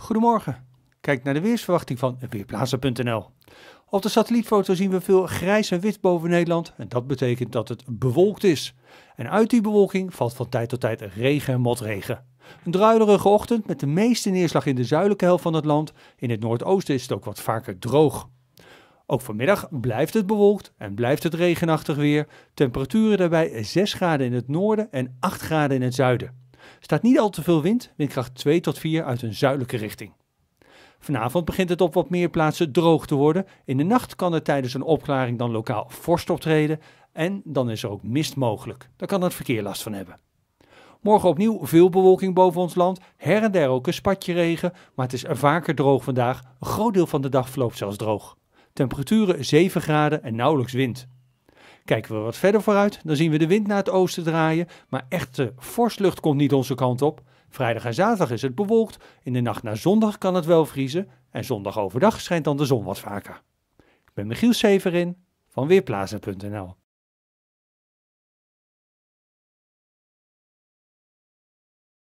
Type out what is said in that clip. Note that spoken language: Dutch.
Goedemorgen. Kijk naar de weersverwachting van Weerplaatsen.nl. Op de satellietfoto zien we veel grijs en wit boven Nederland en dat betekent dat het bewolkt is. En uit die bewolking valt van tijd tot tijd regen en motregen. Een druilerige ochtend met de meeste neerslag in de zuidelijke helft van het land. In het noordoosten is het ook wat vaker droog. Ook vanmiddag blijft het bewolkt en blijft het regenachtig weer. Temperaturen daarbij 6 graden in het noorden en 8 graden in het zuiden staat niet al te veel wind, windkracht 2 tot 4 uit een zuidelijke richting. Vanavond begint het op wat meer plaatsen droog te worden. In de nacht kan er tijdens een opklaring dan lokaal vorst optreden en dan is er ook mist mogelijk. Daar kan het verkeer last van hebben. Morgen opnieuw veel bewolking boven ons land, her en der ook een spatje regen, maar het is vaker droog vandaag. Een groot deel van de dag verloopt zelfs droog. Temperaturen 7 graden en nauwelijks wind. Kijken we wat verder vooruit, dan zien we de wind naar het oosten draaien, maar echte vorstlucht komt niet onze kant op. Vrijdag en zaterdag is het bewolkt, in de nacht naar zondag kan het wel vriezen en zondag overdag schijnt dan de zon wat vaker. Ik ben Michiel Severin van Weerplaza.nl